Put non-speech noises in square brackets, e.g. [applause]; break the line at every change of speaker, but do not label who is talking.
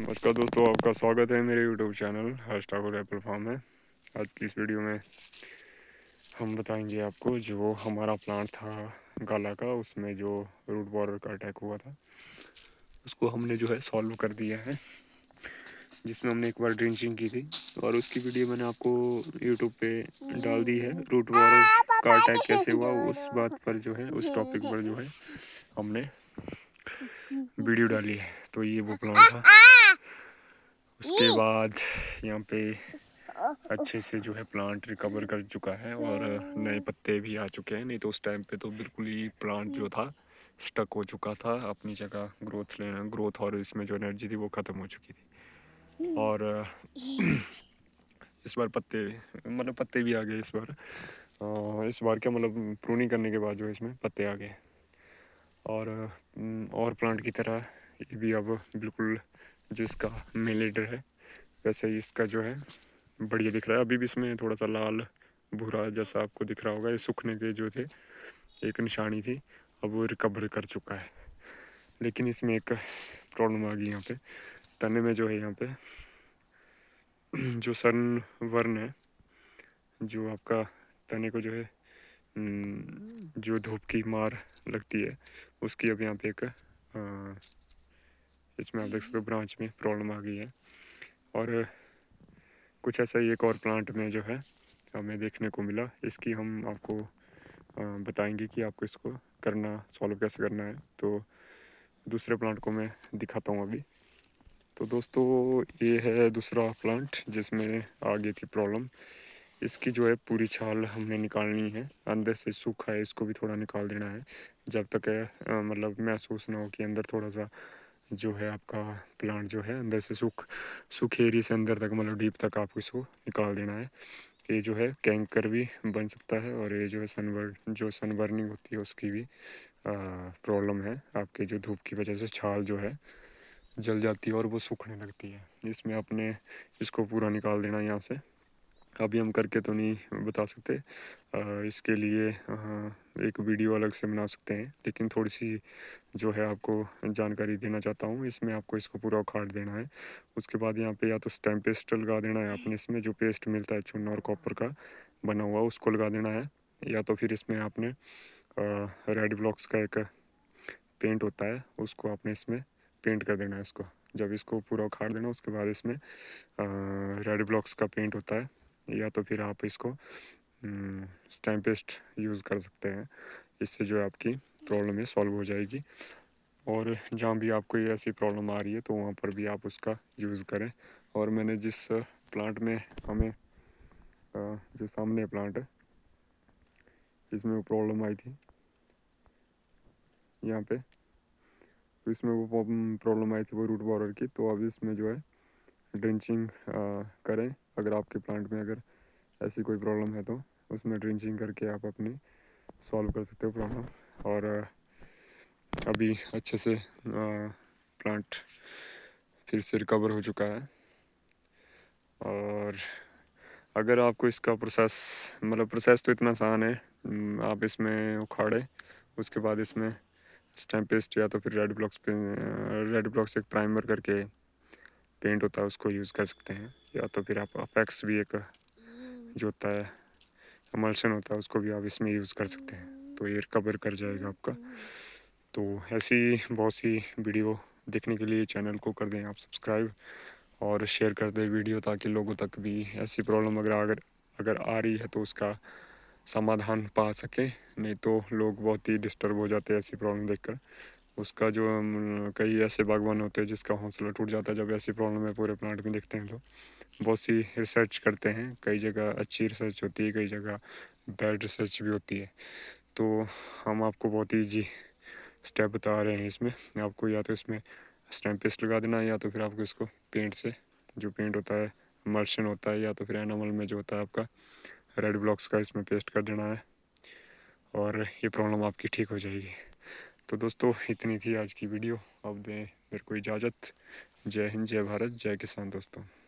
नमस्कार दोस्तों आपका स्वागत है मेरे YouTube channel Harsh Thakur apple farm में आज की इस वीडियो में हम बताएंगे आपको जो हमारा प्लांट था गाला का उसमें जो रूट बॉर्डर का अटैक हुआ था उसको हमने जो है सॉल्व कर दिया है जिसमें हमने एक बार ड्रिंचिंग की थी और उसकी वीडियो मैंने आपको यूट्यूब पे डाल दी है रूट बॉर्डर का अटैक कैसे हुआ उस बात पर जो है उस टॉपिक पर जो है हमने वीडियो डाली है तो ये वो प्लांट था उसके बाद यहाँ पे [laughs] अच्छे से जो है प्लांट रिकवर कर चुका है और नए पत्ते भी आ चुके हैं नहीं तो उस टाइम पे तो बिल्कुल ही प्लांट जो था स्टक हो चुका था अपनी जगह ग्रोथ लेना ग्रोथ और इसमें जो एनर्जी थी वो ख़त्म हो चुकी थी हम्म। और इस बार पत्ते मतलब पत्ते भी आ गए इस बार इस बार क्या मतलब प्रूनिंग करने के बाद जो है इसमें पत्ते आ गए और हम्म, और प्लांट की तरह ये भी अब बिल्कुल जो इसका मेन लीडर है वैसे ही इसका जो है बढ़िया दिख रहा है अभी भी इसमें थोड़ा सा लाल भूरा जैसा आपको दिख रहा होगा ये सूखने के जो थे एक निशानी थी अब वो रिकवर कर चुका है लेकिन इसमें एक प्रॉब्लम आ गई यहाँ पे तने में जो है यहाँ पे जो सन वर्ण है जो आपका तने को जो है जो धूप की मार लगती है उसकी अब यहाँ पे एक आ, इसमें आप देख सकते हो ब्रांच में प्रॉब्लम आ गई है और कुछ ऐसा ही एक और प्लांट में जो है हमें देखने को मिला इसकी हम आपको बताएंगे कि आपको इसको करना सॉल्व कैसे करना है तो दूसरे प्लांट को मैं दिखाता हूँ अभी तो दोस्तों ये है दूसरा प्लांट जिसमें आ गई थी प्रॉब्लम इसकी जो है पूरी छाल हमने निकालनी है अंदर से सूखा है इसको भी थोड़ा निकाल देना है जब तक मतलब महसूस ना हो कि अंदर थोड़ा सा जो है आपका प्लांट जो है अंदर से सूख सूखे एरिए से अंदर तक मतलब डीप तक आपको इसको निकाल देना है ये जो है कैंकर भी बन सकता है और ये जो है सनबर्न जो सनबर्निंग होती है उसकी भी प्रॉब्लम है आपके जो धूप की वजह से छाल जो है जल जाती है और वो सूखने लगती है इसमें आपने इसको पूरा निकाल देना यहाँ से अभी हम करके तो नहीं बता सकते इसके लिए एक वीडियो अलग से बना सकते हैं लेकिन थोड़ी सी जो है आपको जानकारी देना चाहता हूँ इसमें आपको इसको पूरा उखाड़ देना है उसके बाद यहाँ पे या तो स्टैम पेस्ट लगा देना है आपने इसमें जो पेस्ट मिलता है चूना और कॉपर का बना हुआ उसको लगा देना है या तो फिर इसमें आपने रेड ब्लॉक्स का एक पेंट होता है उसको आपने इसमें पेंट कर देना है इसको जब इसको पूरा उखाड़ देना उसके बाद इसमें रेड ब्लॉक्स का पेंट होता है या तो फिर आप इसको स्टैम पेस्ट यूज़ कर सकते हैं इससे जो है आपकी प्रॉब्लम है सॉल्व हो जाएगी और जहाँ भी आपको ये ऐसी प्रॉब्लम आ रही है तो वहाँ पर भी आप उसका यूज़ करें और मैंने जिस प्लांट में हमें जो सामने प्लांट है इसमें वो प्रॉब्लम आई थी यहाँ पे तो इसमें वो प्रॉब्लम आई थी वो रूट बॉर्डर की तो अब इसमें जो है ड्रिंचिंग करें अगर आपके प्लांट में अगर ऐसी कोई प्रॉब्लम है तो उसमें ड्रिंचिंग करके आप अपनी सॉल्व कर सकते हो प्रॉब्लम और अभी अच्छे से प्लांट फिर से रिकवर हो चुका है और अगर आपको इसका प्रोसेस मतलब प्रोसेस तो इतना आसान है आप इसमें उखाड़े उसके बाद इसमें स्टैम्पेस्ट या तो फिर रेड ब्लॉक्स पे रेड ब्लॉक्स एक प्राइमर करके पेंट होता है उसको यूज़ कर सकते हैं या तो फिर आप अपैक्स भी एक जो होता है एमल्शन होता है उसको भी आप इसमें यूज़ कर सकते हैं तो ये कवर कर जाएगा आपका तो ऐसी बहुत सी वीडियो देखने के लिए चैनल को कर दें आप सब्सक्राइब और शेयर कर दें वीडियो ताकि लोगों तक भी ऐसी प्रॉब्लम अगर अगर अगर आ रही है तो उसका समाधान पा सके नहीं तो लोग बहुत ही डिस्टर्ब हो जाते हैं ऐसी प्रॉब्लम देखकर उसका जो कई ऐसे बागवान होते हैं जिसका हौसला टूट जाता है जब ऐसी प्रॉब्लम है पूरे प्लांट में देखते हैं तो बहुत सी रिसर्च करते हैं कई जगह अच्छी रिसर्च होती है कई जगह बैड रिसर्च भी होती है तो हम आपको बहुत ईजी स्टेप बता रहे हैं इसमें आपको या तो इसमें स्टैम्प पेस्ट लगा देना है या तो फिर आपको इसको पेंट से जो पेंट होता है मर्शन होता है या तो फिर एनामल में जो होता है आपका रेड ब्लॉक्स का इसमें पेस्ट कर देना है और ये प्रॉब्लम आपकी ठीक हो जाएगी तो दोस्तों इतनी थी आज की वीडियो अब दें मेरे को इजाज़त जय हिंद जय भारत जय किसान दोस्तों